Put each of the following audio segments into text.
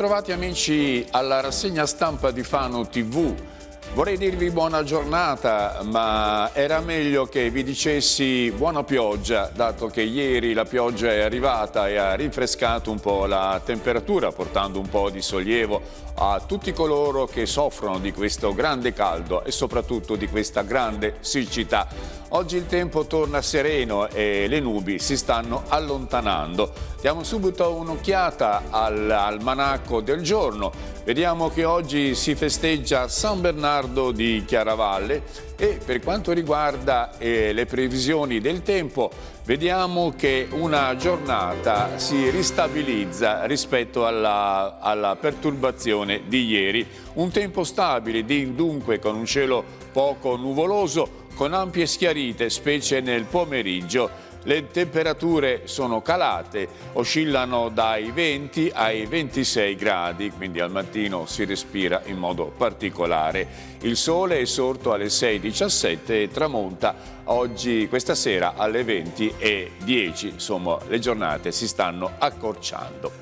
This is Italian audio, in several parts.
Bentrovati amici alla rassegna stampa di Fano TV. Vorrei dirvi buona giornata, ma era meglio che vi dicessi buona pioggia, dato che ieri la pioggia è arrivata e ha rinfrescato un po' la temperatura, portando un po' di sollievo a tutti coloro che soffrono di questo grande caldo e soprattutto di questa grande siccità. Oggi il tempo torna sereno e le nubi si stanno allontanando. Diamo subito un'occhiata all'almanacco del giorno Vediamo che oggi si festeggia San Bernardo di Chiaravalle e per quanto riguarda eh, le previsioni del tempo vediamo che una giornata si ristabilizza rispetto alla, alla perturbazione di ieri. Un tempo stabile, dunque con un cielo poco nuvoloso, con ampie schiarite, specie nel pomeriggio le temperature sono calate, oscillano dai 20 ai 26 gradi, quindi al mattino si respira in modo particolare. Il sole è sorto alle 6.17 e tramonta oggi, questa sera alle 20.10. Insomma, le giornate si stanno accorciando.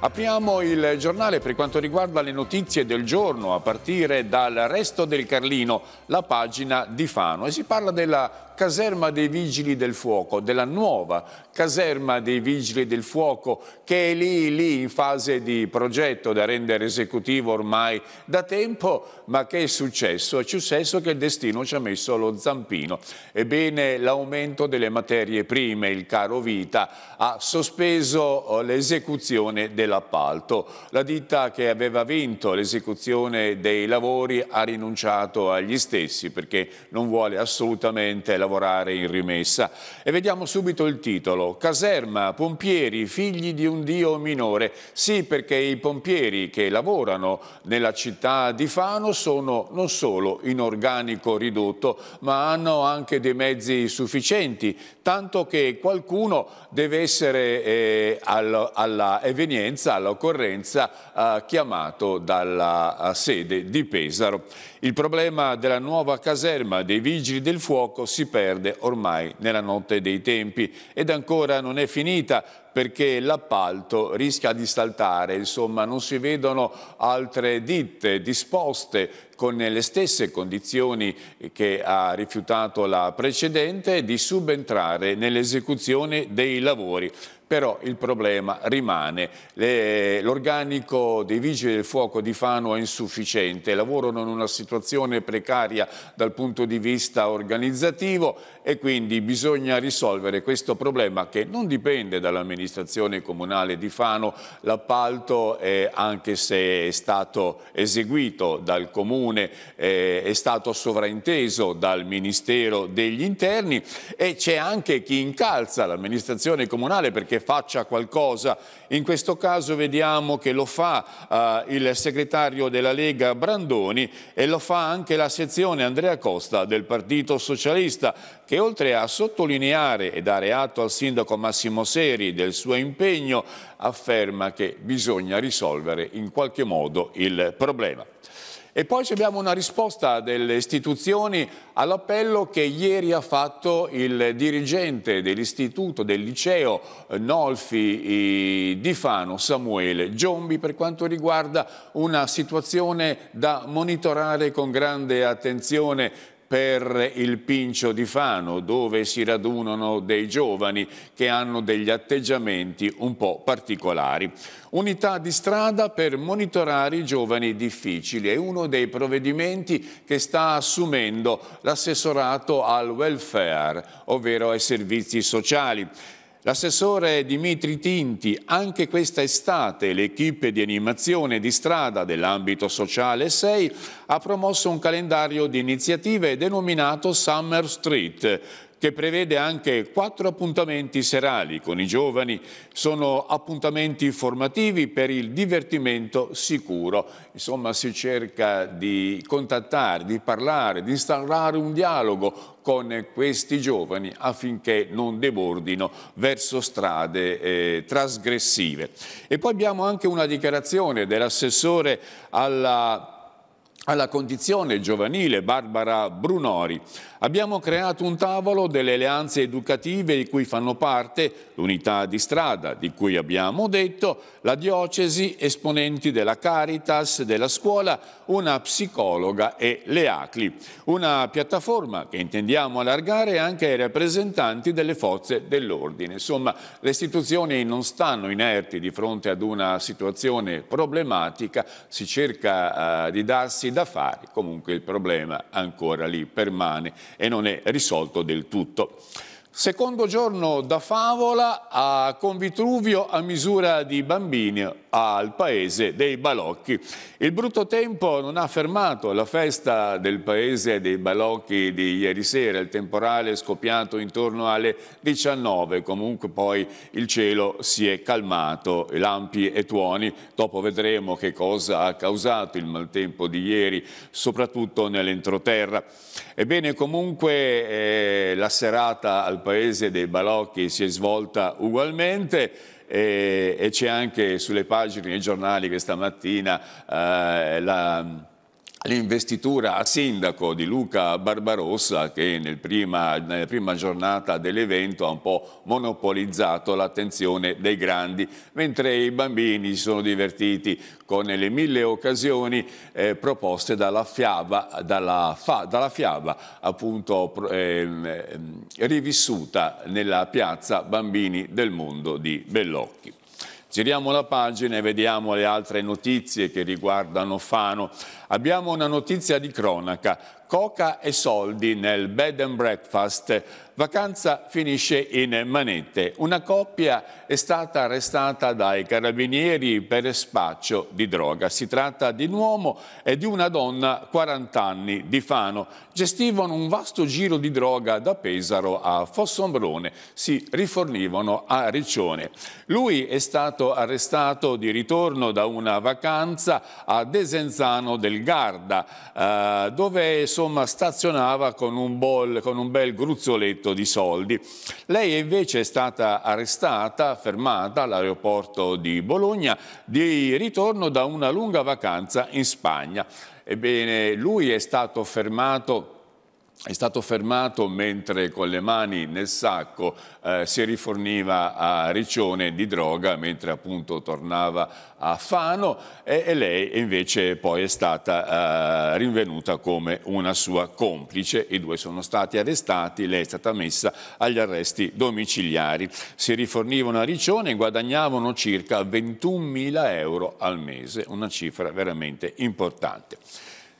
Apriamo il giornale per quanto riguarda le notizie del giorno, a partire dal resto del Carlino, la pagina di Fano. E si parla della caserma dei Vigili del Fuoco, della nuova caserma dei Vigili del Fuoco che è lì, lì in fase di progetto da rendere esecutivo ormai da tempo, ma che è successo? È successo che il destino ci ha messo lo zampino. Ebbene, l'aumento delle materie prime, il caro vita, ha sospeso eh, l'esecuzione dell'appalto. La ditta che aveva vinto l'esecuzione dei lavori ha rinunciato agli stessi perché non vuole assolutamente lavorare lavorare in rimessa. E vediamo subito il titolo. Caserma, pompieri, figli di un dio minore. Sì, perché i pompieri che lavorano nella città di Fano sono non solo in organico ridotto, ma hanno anche dei mezzi sufficienti tanto che qualcuno deve essere eh, all, alla evenienza, all'occorrenza eh, chiamato dalla eh, sede di Pesaro. Il problema della nuova caserma dei Vigili del Fuoco si perde ormai nella notte dei tempi ed ancora non è finita perché l'appalto rischia di saltare, insomma non si vedono altre ditte disposte con le stesse condizioni che ha rifiutato la precedente di subentrare nell'esecuzione dei lavori però il problema rimane. L'organico dei vigili del fuoco di Fano è insufficiente, lavorano in una situazione precaria dal punto di vista organizzativo e quindi bisogna risolvere questo problema che non dipende dall'amministrazione comunale di Fano, l'appalto anche se è stato eseguito dal comune eh, è stato sovrainteso dal Ministero degli Interni e c'è anche chi incalza l'amministrazione comunale perché che faccia qualcosa. In questo caso vediamo che lo fa eh, il segretario della Lega Brandoni e lo fa anche la sezione Andrea Costa del Partito Socialista che oltre a sottolineare e dare atto al sindaco Massimo Seri del suo impegno afferma che bisogna risolvere in qualche modo il problema. E poi abbiamo una risposta delle istituzioni all'appello che ieri ha fatto il dirigente dell'istituto, del liceo eh, Nolfi di Fano, Samuele Giombi, per quanto riguarda una situazione da monitorare con grande attenzione per il Pincio di Fano, dove si radunano dei giovani che hanno degli atteggiamenti un po' particolari. Unità di strada per monitorare i giovani difficili è uno dei provvedimenti che sta assumendo l'assessorato al welfare, ovvero ai servizi sociali. L'assessore Dimitri Tinti, anche questa estate l'equipe di animazione di strada dell'ambito sociale 6 ha promosso un calendario di iniziative denominato Summer Street, che prevede anche quattro appuntamenti serali con i giovani. Sono appuntamenti formativi per il divertimento sicuro. Insomma, si cerca di contattare, di parlare, di instaurare un dialogo con questi giovani affinché non debordino verso strade eh, trasgressive. E poi abbiamo anche una dichiarazione dell'assessore alla alla condizione giovanile Barbara Brunori. Abbiamo creato un tavolo delle alleanze educative di cui fanno parte l'unità di strada di cui abbiamo detto, la diocesi, esponenti della Caritas, della scuola, una psicologa e le ACLI. Una piattaforma che intendiamo allargare anche ai rappresentanti delle forze dell'ordine. Insomma, le istituzioni non stanno inerti di fronte ad una situazione problematica, si cerca eh, di darsi da fare, comunque il problema ancora lì permane e non è risolto del tutto. Secondo giorno da favola a Convitruvio a misura di bambini, al paese dei balocchi. Il brutto tempo non ha fermato la festa del paese dei balocchi di ieri sera, il temporale è scoppiato intorno alle 19, comunque poi il cielo si è calmato, lampi e tuoni, dopo vedremo che cosa ha causato il maltempo di ieri, soprattutto nell'entroterra. Ebbene comunque eh, la serata al paese dei balocchi si è svolta ugualmente e, e c'è anche sulle pagine dei giornali questa mattina eh, la l'investitura a sindaco di Luca Barbarossa che nel prima, nella prima giornata dell'evento ha un po' monopolizzato l'attenzione dei grandi, mentre i bambini si sono divertiti con le mille occasioni eh, proposte dalla fiaba, dalla fa, dalla fiaba appunto ehm, ehm, rivissuta nella piazza Bambini del Mondo di Bellocchi. Giriamo la pagina e vediamo le altre notizie che riguardano Fano. Abbiamo una notizia di cronaca, coca e soldi nel bed and breakfast Vacanza finisce in manette. Una coppia è stata arrestata dai carabinieri per spaccio di droga. Si tratta di un uomo e di una donna 40 anni di Fano. Gestivano un vasto giro di droga da Pesaro a Fossombrone. Si rifornivano a Riccione. Lui è stato arrestato di ritorno da una vacanza a Desenzano del Garda, eh, dove insomma, stazionava con un, bol, con un bel gruzzoletto fazzoletto di soldi. Lei è invece è stata arrestata, fermata all'aeroporto di Bologna di ritorno da una lunga vacanza in Spagna. Ebbene, lui è stato fermato è stato fermato mentre con le mani nel sacco eh, si riforniva a Riccione di droga mentre appunto tornava a Fano e, e lei invece poi è stata eh, rinvenuta come una sua complice, i due sono stati arrestati, lei è stata messa agli arresti domiciliari. Si rifornivano a Riccione e guadagnavano circa 21.000 euro al mese, una cifra veramente importante.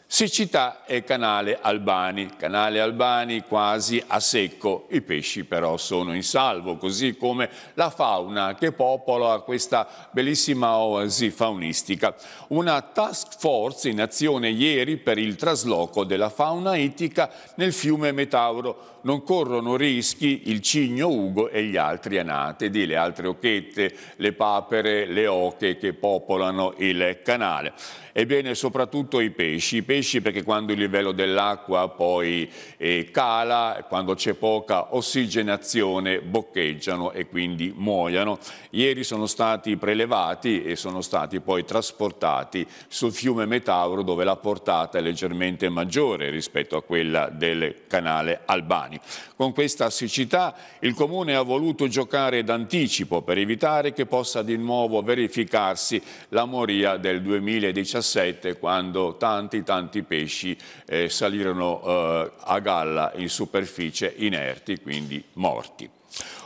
Siccità e canale Albani, canale Albani quasi a secco, i pesci però sono in salvo, così come la fauna che popola questa bellissima oasi faunistica. Una task force in azione ieri per il trasloco della fauna ittica nel fiume Metauro. Non corrono rischi il cigno Ugo e gli altri anatedi, le altre occhette, le papere, le oche che popolano il canale. Ebbene, soprattutto i pesci. I pesci perché quando il livello dell'acqua poi eh, cala, quando c'è poca ossigenazione, boccheggiano e quindi muoiono. Ieri sono stati prelevati e sono stati poi trasportati sul fiume Metauro dove la portata è leggermente maggiore rispetto a quella del canale Albani. Con questa siccità il Comune ha voluto giocare d'anticipo per evitare che possa di nuovo verificarsi la moria del 2017 2017 quando tanti tanti pesci eh, salirono eh, a galla in superficie inerti, quindi morti.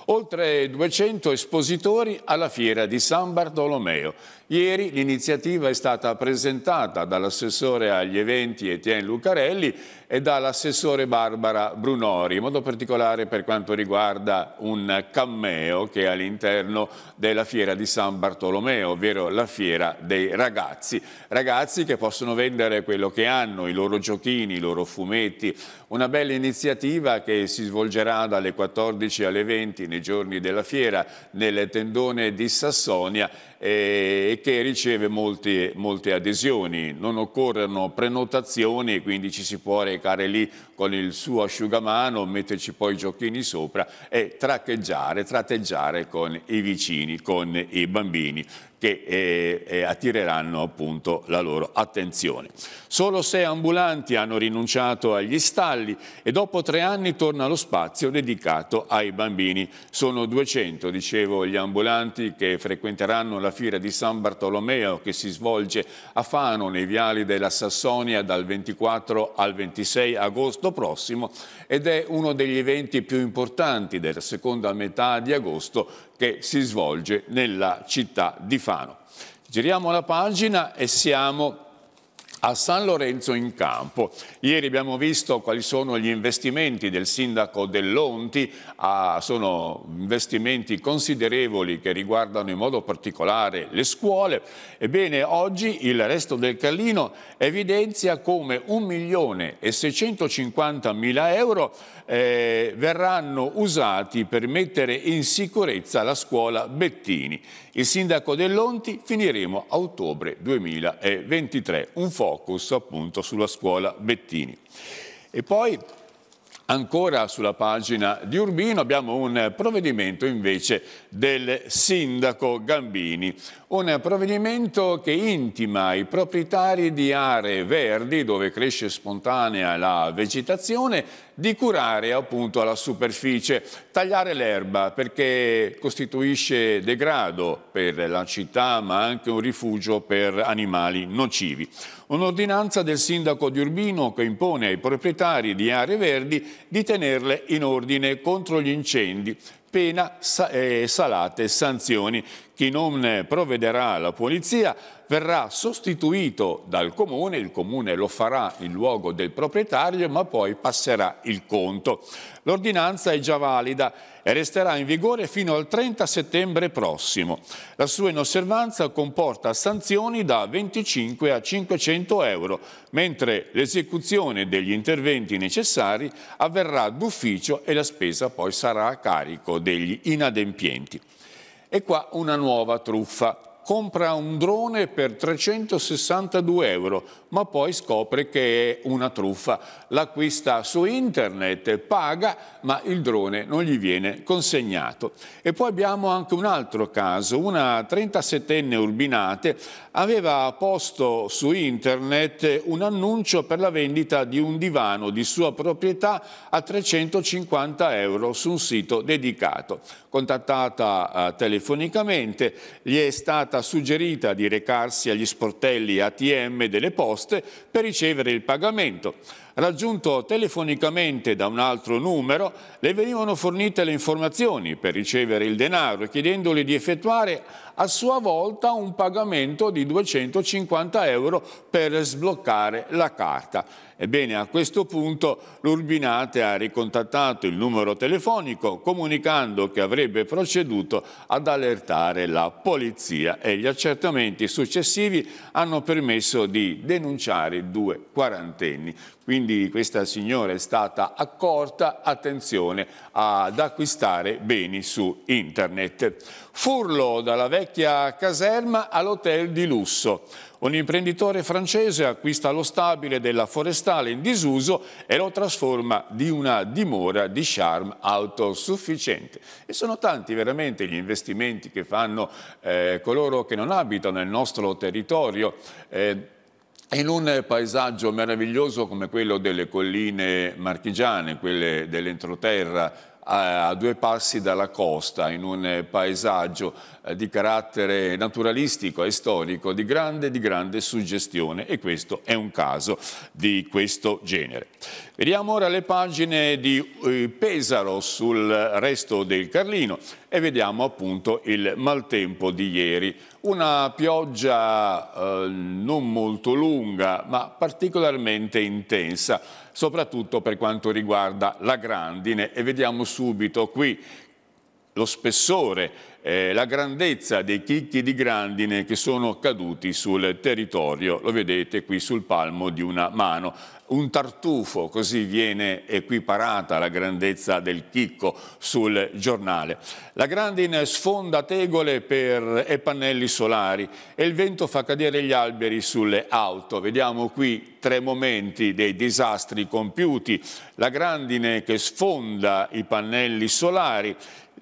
Oltre 200 espositori alla fiera di San Bartolomeo Ieri l'iniziativa è stata presentata dall'assessore agli eventi Etienne Lucarelli e dall'assessore Barbara Brunori, in modo particolare per quanto riguarda un cameo che è all'interno della fiera di San Bartolomeo, ovvero la fiera dei ragazzi. Ragazzi che possono vendere quello che hanno, i loro giochini, i loro fumetti. Una bella iniziativa che si svolgerà dalle 14 alle 20 nei giorni della fiera nel tendone di Sassonia e che riceve molte, molte adesioni. Non occorrono prenotazioni, quindi ci si può recare lì con il suo asciugamano, metterci poi i giochini sopra e traccheggiare, tratteggiare con i vicini, con i bambini che eh, eh, attireranno appunto la loro attenzione. Solo sei ambulanti hanno rinunciato agli stalli e dopo tre anni torna lo spazio dedicato ai bambini. Sono 200, dicevo, gli ambulanti che frequenteranno la fiera di San Bartolomeo che si svolge a Fano nei viali della Sassonia dal 24 al 26 agosto prossimo ed è uno degli eventi più importanti della seconda metà di agosto che si svolge nella città di Fano. Giriamo la pagina e siamo a San Lorenzo in campo. Ieri abbiamo visto quali sono gli investimenti del sindaco Dell'Onti, ah, sono investimenti considerevoli che riguardano in modo particolare le scuole. Ebbene, oggi il resto del Carlino evidenzia come 1 milione e 650 mila euro eh, verranno usati per mettere in sicurezza la scuola Bettini. Il sindaco dell'Onti finiremo a ottobre 2023, un focus appunto sulla scuola Bettini. E poi Ancora sulla pagina di Urbino abbiamo un provvedimento invece del sindaco Gambini, un provvedimento che intima i proprietari di aree verdi dove cresce spontanea la vegetazione di curare appunto la superficie, tagliare l'erba perché costituisce degrado per la città ma anche un rifugio per animali nocivi. Un'ordinanza del sindaco di Urbino che impone ai proprietari di aree verdi di tenerle in ordine contro gli incendi pena, eh, salate e sanzioni chi non provvederà alla pulizia verrà sostituito dal comune, il comune lo farà in luogo del proprietario ma poi passerà il conto. L'ordinanza è già valida e resterà in vigore fino al 30 settembre prossimo. La sua inosservanza comporta sanzioni da 25 a 500 euro, mentre l'esecuzione degli interventi necessari avverrà d'ufficio e la spesa poi sarà a carico degli inadempienti. E qua una nuova truffa compra un drone per 362 euro, ma poi scopre che è una truffa. L'acquista su internet, paga, ma il drone non gli viene consegnato. E poi abbiamo anche un altro caso, una 37enne Urbinate aveva posto su internet un annuncio per la vendita di un divano di sua proprietà a 350 euro su un sito dedicato. Contattata eh, telefonicamente, gli è stata suggerita di recarsi agli sportelli ATM delle poste per ricevere il pagamento. Raggiunto telefonicamente da un altro numero, le venivano fornite le informazioni per ricevere il denaro, chiedendole di effettuare a sua volta un pagamento di 250 euro per sbloccare la carta. Ebbene, a questo punto l'Urbinate ha ricontattato il numero telefonico comunicando che avrebbe proceduto ad allertare la polizia e gli accertamenti successivi hanno permesso di denunciare due quarantenni. Quindi questa signora è stata accorta, attenzione, ad acquistare beni su internet. Furlo dalla vecchia caserma all'hotel di lusso. Un imprenditore francese acquista lo stabile della forestale in disuso e lo trasforma di una dimora di charme autosufficiente. E sono tanti veramente gli investimenti che fanno eh, coloro che non abitano nel nostro territorio. Eh, in un paesaggio meraviglioso come quello delle colline marchigiane, quelle dell'entroterra, a due passi dalla costa, in un paesaggio eh, di carattere naturalistico e storico di grande, di grande suggestione e questo è un caso di questo genere. Vediamo ora le pagine di eh, Pesaro sul resto del Carlino e vediamo appunto il maltempo di ieri. Una pioggia eh, non molto lunga ma particolarmente intensa, soprattutto per quanto riguarda la grandine e vediamo subito qui lo spessore eh, la grandezza dei chicchi di grandine che sono caduti sul territorio, lo vedete qui sul palmo di una mano. Un tartufo, così viene equiparata la grandezza del chicco sul giornale. La grandine sfonda tegole per, e pannelli solari e il vento fa cadere gli alberi sulle auto. Vediamo qui tre momenti dei disastri compiuti. La grandine che sfonda i pannelli solari,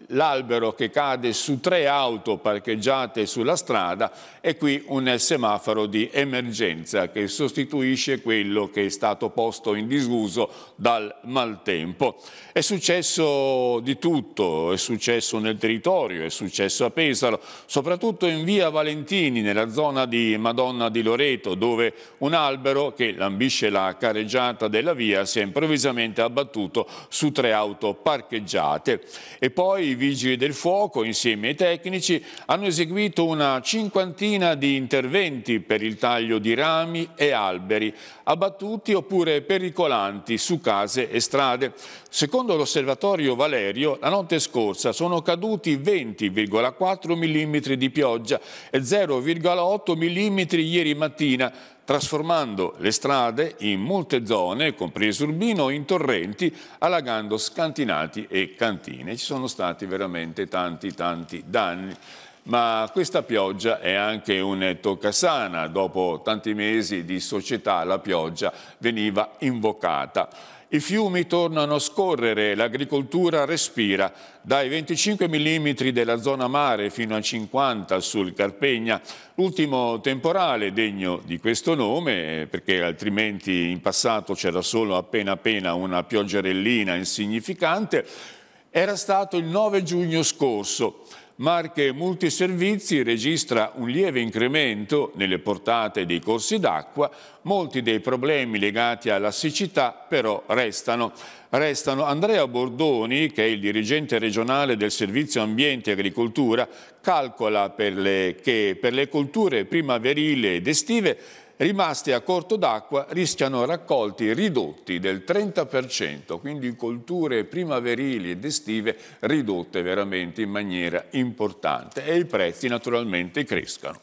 l'albero che cade su tre auto parcheggiate sulla strada e qui un semaforo di emergenza che sostituisce quello che è stato posto in disuso dal maltempo. È successo di tutto, è successo nel territorio, è successo a Pesaro, soprattutto in via Valentini, nella zona di Madonna di Loreto, dove un albero che lambisce la careggiata della via si è improvvisamente abbattuto su tre auto parcheggiate. E poi vigili del fuoco, insieme ai tecnici, hanno eseguito una cinquantina di interventi per il taglio di rami e alberi, abbattuti oppure pericolanti su case e strade. Secondo l'osservatorio Valerio, la notte scorsa sono caduti 20,4 mm di pioggia e 0,8 mm ieri mattina, trasformando le strade in molte zone, compreso Urbino, in torrenti, allagando scantinati e cantine. Ci sono stati veramente tanti, tanti danni. Ma questa pioggia è anche un toccasana. Dopo tanti mesi di società la pioggia veniva invocata. I fiumi tornano a scorrere, l'agricoltura respira. Dai 25 mm della zona mare fino a 50 sul Carpegna, l'ultimo temporale degno di questo nome, perché altrimenti in passato c'era solo appena appena una pioggerellina insignificante, era stato il 9 giugno scorso. Marche Multiservizi registra un lieve incremento nelle portate dei corsi d'acqua, molti dei problemi legati alla siccità però restano. Restano Andrea Bordoni, che è il dirigente regionale del Servizio Ambiente e Agricoltura, calcola per le, che per le colture primaverile ed estive rimasti a corto d'acqua rischiano raccolti ridotti del 30%, quindi colture primaverili ed estive ridotte veramente in maniera importante e i prezzi naturalmente crescano.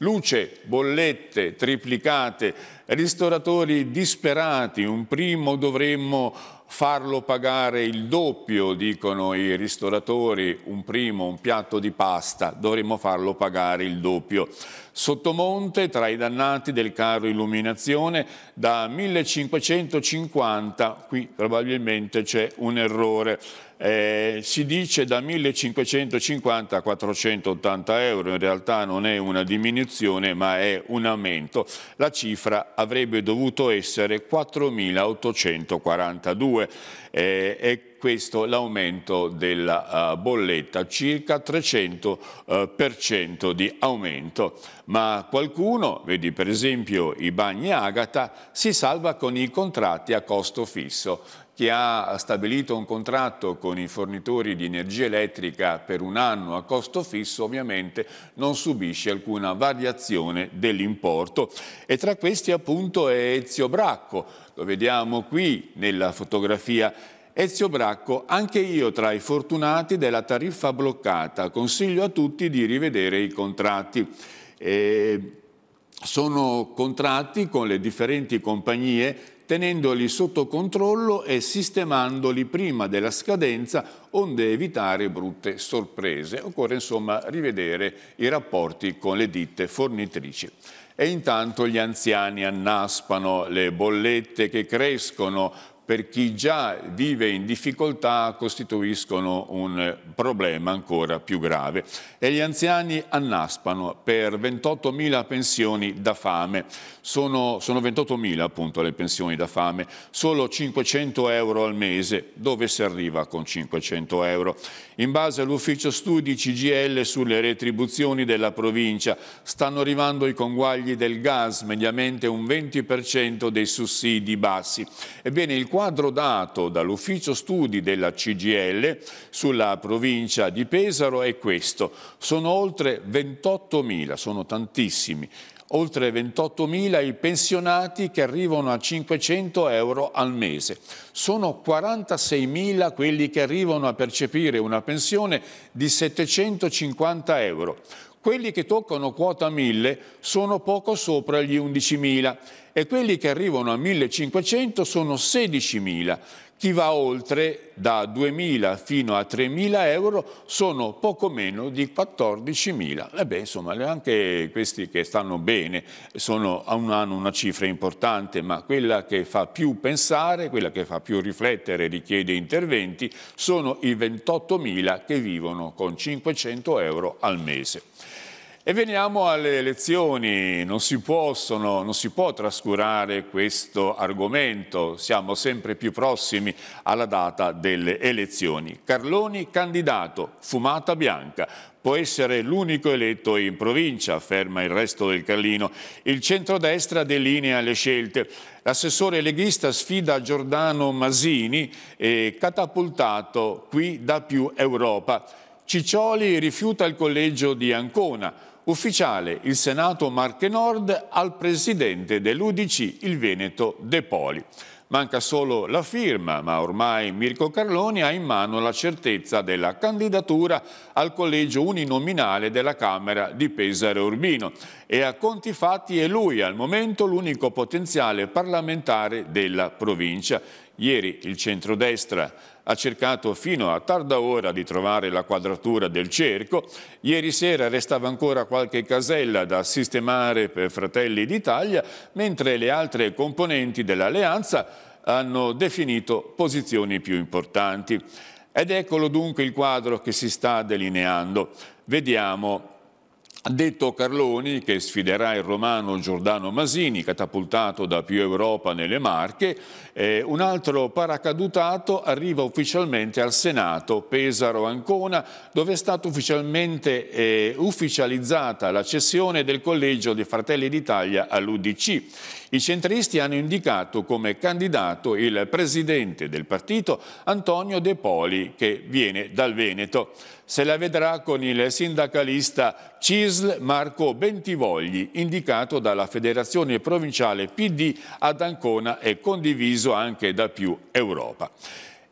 Luce, bollette triplicate, ristoratori disperati, un primo dovremmo farlo pagare il doppio, dicono i ristoratori, un primo, un piatto di pasta, dovremmo farlo pagare il doppio. Sottomonte, tra i dannati del caro illuminazione, da 1550, qui probabilmente c'è un errore. Eh, si dice da 1550 a 480 euro, in realtà non è una diminuzione ma è un aumento. La cifra avrebbe dovuto essere 4842 eh, questo l'aumento della eh, bolletta, circa 300% eh, di aumento. Ma qualcuno, vedi per esempio i bagni Agata, si salva con i contratti a costo fisso. Chi ha stabilito un contratto con i fornitori di energia elettrica per un anno a costo fisso ovviamente non subisce alcuna variazione dell'importo e tra questi appunto è Ezio Bracco, lo vediamo qui nella fotografia Ezio Bracco, anche io tra i fortunati della tariffa bloccata, consiglio a tutti di rivedere i contratti. Eh, sono contratti con le differenti compagnie tenendoli sotto controllo e sistemandoli prima della scadenza onde evitare brutte sorprese. Occorre insomma rivedere i rapporti con le ditte fornitrici. E intanto gli anziani annaspano le bollette che crescono per chi già vive in difficoltà costituiscono un problema ancora più grave. E gli anziani annaspano per 28.000 pensioni da fame. Sono, sono 28.000 appunto le pensioni da fame, solo 500 euro al mese. Dove si arriva con 500 euro? In base all'ufficio studi CGL sulle retribuzioni della provincia stanno arrivando i conguagli del gas, mediamente un 20% dei sussidi bassi. Ebbene, il quadro dato dall'ufficio studi della CGL sulla provincia di Pesaro è questo. Sono oltre 28.000, sono tantissimi, oltre 28.000 i pensionati che arrivano a 500 euro al mese. Sono 46.000 quelli che arrivano a percepire una pensione di 750 euro. Quelli che toccano quota 1000 sono poco sopra gli 11.000 e quelli che arrivano a 1500 sono 16.000. Chi va oltre da 2.000 fino a 3.000 euro sono poco meno di 14.000. E eh beh, insomma, anche questi che stanno bene sono, hanno una cifra importante, ma quella che fa più pensare, quella che fa più riflettere e richiede interventi, sono i 28.000 che vivono con 500 euro al mese. E veniamo alle elezioni, non si, possono, non si può trascurare questo argomento, siamo sempre più prossimi alla data delle elezioni. Carloni candidato, fumata bianca, può essere l'unico eletto in provincia, afferma il resto del Carlino. Il centrodestra delinea le scelte. L'assessore leghista sfida Giordano Masini, e catapultato qui da più Europa. Ciccioli rifiuta il collegio di Ancona Ufficiale il Senato Marche Nord al presidente dell'Udc, il Veneto De Poli. Manca solo la firma, ma ormai Mirko Carloni ha in mano la certezza della candidatura al collegio uninominale della Camera di Pesaro Urbino e a conti fatti è lui al momento l'unico potenziale parlamentare della provincia. Ieri il centrodestra ha cercato fino a tarda ora di trovare la quadratura del cerco, ieri sera restava ancora qualche casella da sistemare per Fratelli d'Italia, mentre le altre componenti dell'alleanza hanno definito posizioni più importanti. Ed eccolo dunque il quadro che si sta delineando. Vediamo ha detto Carloni che sfiderà il romano Giordano Masini, catapultato da più Europa nelle Marche. Eh, un altro paracadutato arriva ufficialmente al Senato, Pesaro Ancona, dove è stata ufficialmente eh, ufficializzata la cessione del collegio dei Fratelli d'Italia all'UDC. I centristi hanno indicato come candidato il presidente del partito Antonio De Poli, che viene dal Veneto se la vedrà con il sindacalista CISL Marco Bentivogli, indicato dalla Federazione Provinciale PD ad Ancona e condiviso anche da più Europa.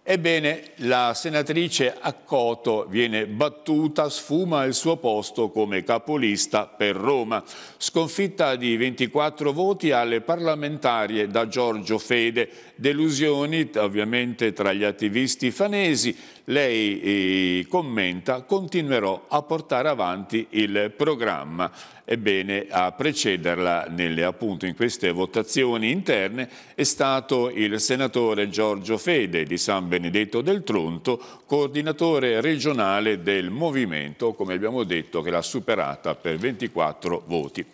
Ebbene, la senatrice Accoto viene battuta, sfuma il suo posto come capolista per Roma, sconfitta di 24 voti alle parlamentarie da Giorgio Fede delusioni ovviamente tra gli attivisti fanesi. Lei eh, commenta continuerò a portare avanti il programma. Ebbene, a precederla nelle, appunto, in queste votazioni interne è stato il senatore Giorgio Fede di San Benedetto del Tronto, coordinatore regionale del Movimento, come abbiamo detto, che l'ha superata per 24 voti.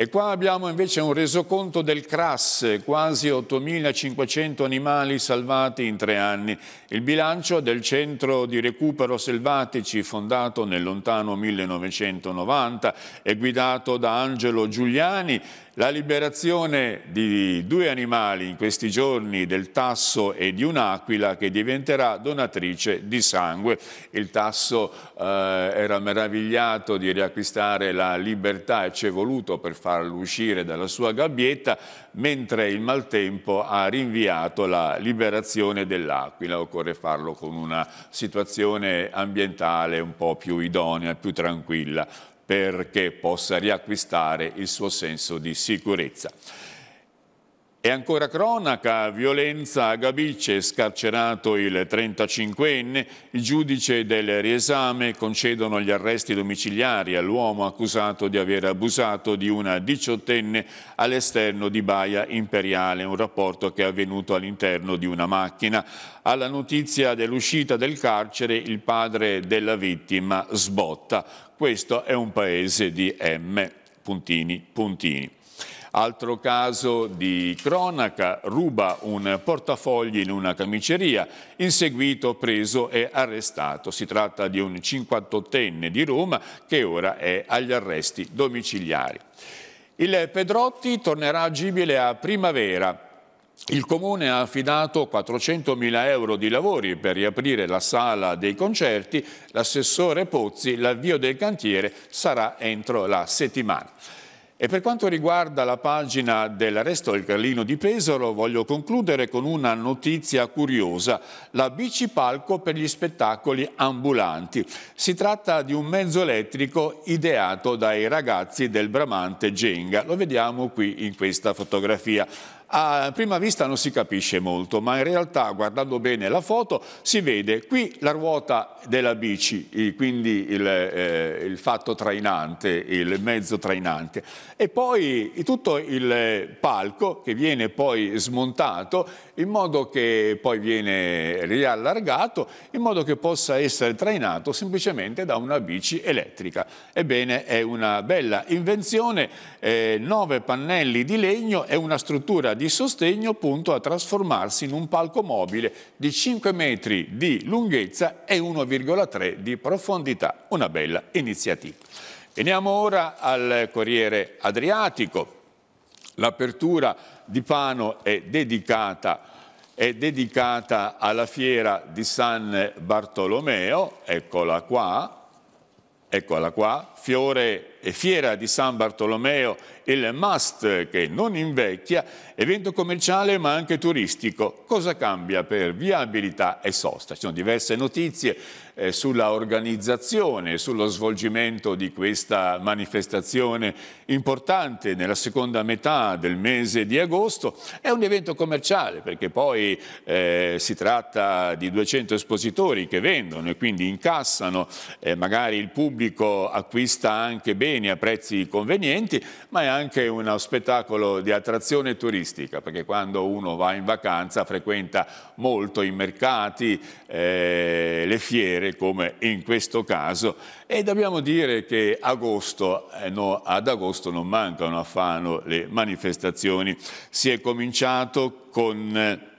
E qua abbiamo invece un resoconto del CRAS, quasi 8.500 animali salvati in tre anni. Il bilancio del Centro di Recupero Selvatici, fondato nel lontano 1990 e guidato da Angelo Giuliani, la liberazione di due animali in questi giorni del tasso e di un'aquila che diventerà donatrice di sangue. Il tasso eh, era meravigliato di riacquistare la libertà e ci è voluto per farlo uscire dalla sua gabbietta, mentre il maltempo ha rinviato la liberazione dell'aquila. Occorre farlo con una situazione ambientale un po' più idonea, più tranquilla perché possa riacquistare il suo senso di sicurezza. E ancora cronaca, violenza a Gabice, scarcerato il 35enne, il giudice del riesame concedono gli arresti domiciliari all'uomo accusato di aver abusato di una diciottenne all'esterno di Baia Imperiale, un rapporto che è avvenuto all'interno di una macchina. Alla notizia dell'uscita del carcere il padre della vittima sbotta questo è un paese di M, puntini, puntini. Altro caso di cronaca, ruba un portafogli in una camiceria, inseguito, preso e arrestato. Si tratta di un 58enne di Roma che ora è agli arresti domiciliari. Il Pedrotti tornerà agibile a primavera il comune ha affidato 400.000 euro di lavori per riaprire la sala dei concerti. L'assessore Pozzi, l'avvio del cantiere sarà entro la settimana. E per quanto riguarda la pagina dell'arresto del Carlino di Pesaro, voglio concludere con una notizia curiosa, la bici palco per gli spettacoli ambulanti. Si tratta di un mezzo elettrico ideato dai ragazzi del Bramante Genga, lo vediamo qui in questa fotografia a prima vista non si capisce molto, ma in realtà guardando bene la foto si vede qui la ruota della bici, quindi il, eh, il fatto trainante, il mezzo trainante e poi tutto il palco che viene poi smontato in modo che poi viene riallargato, in modo che possa essere trainato semplicemente da una bici elettrica. Ebbene, è una bella invenzione, eh, nove pannelli di legno e una struttura di sostegno punto a trasformarsi in un palco mobile di 5 metri di lunghezza e 1,3 di profondità. Una bella iniziativa. Veniamo ora al Corriere Adriatico. L'apertura di Pano è dedicata, è dedicata alla fiera di San Bartolomeo, eccola qua, eccola qua, fiore e fiera di San Bartolomeo, il must che non invecchia, evento commerciale ma anche turistico. Cosa cambia per viabilità e sosta? Ci sono diverse notizie eh, sulla organizzazione, sullo svolgimento di questa manifestazione importante nella seconda metà del mese di agosto. È un evento commerciale perché poi eh, si tratta di 200 espositori che vendono e quindi incassano, eh, magari il pubblico acquista acquista anche bene a prezzi convenienti, ma è anche uno spettacolo di attrazione turistica, perché quando uno va in vacanza frequenta molto i mercati, eh, le fiere, come in questo caso, e dobbiamo dire che agosto, eh, no, ad agosto non mancano a Fano le manifestazioni. Si è cominciato con... Eh,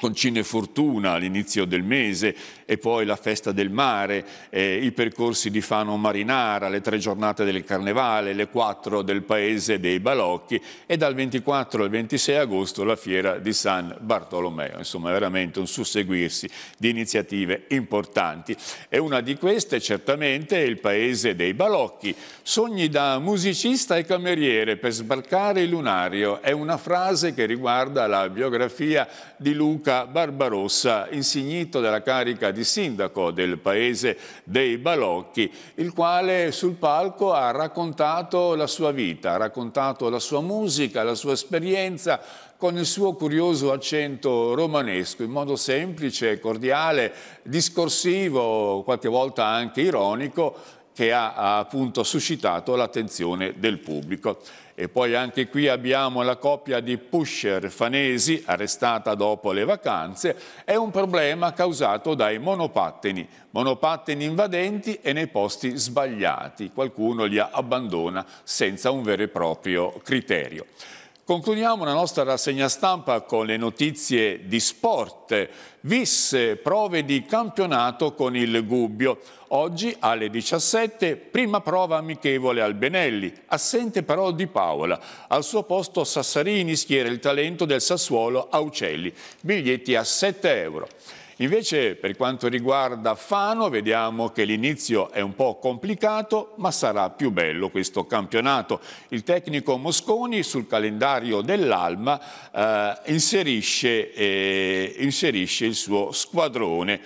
con Cinefortuna all'inizio del mese e poi la festa del mare, eh, i percorsi di Fano Marinara, le tre giornate del Carnevale, le quattro del paese dei Balocchi e dal 24 al 26 agosto la fiera di San Bartolomeo. Insomma veramente un susseguirsi di iniziative importanti e una di queste certamente è il paese dei Balocchi. Sogni da musicista e cameriere per sbarcare il lunario è una frase che riguarda la biografia di Luca Luca Barbarossa, insignito della carica di sindaco del paese dei Balocchi, il quale sul palco ha raccontato la sua vita, ha raccontato la sua musica, la sua esperienza, con il suo curioso accento romanesco, in modo semplice, cordiale, discorsivo, qualche volta anche ironico, che ha appunto suscitato l'attenzione del pubblico. E poi anche qui abbiamo la coppia di pusher fanesi arrestata dopo le vacanze. È un problema causato dai monopatteni, monopatteni invadenti e nei posti sbagliati. Qualcuno li abbandona senza un vero e proprio criterio. Concludiamo la nostra rassegna stampa con le notizie di sport. Visse prove di campionato con il Gubbio. Oggi alle 17 prima prova amichevole al Benelli, assente però Di Paola. Al suo posto Sassarini schiera il talento del Sassuolo Aucelli. Biglietti a 7 euro. Invece per quanto riguarda Fano vediamo che l'inizio è un po' complicato ma sarà più bello questo campionato. Il tecnico Mosconi sul calendario dell'Alma eh, inserisce, eh, inserisce il suo squadrone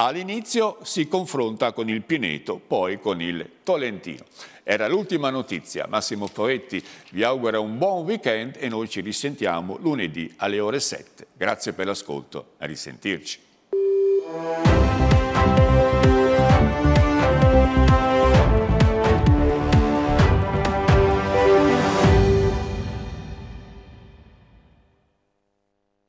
All'inizio si confronta con il Pineto, poi con il Tolentino. Era l'ultima notizia. Massimo Poetti vi augura un buon weekend e noi ci risentiamo lunedì alle ore 7. Grazie per l'ascolto, a risentirci.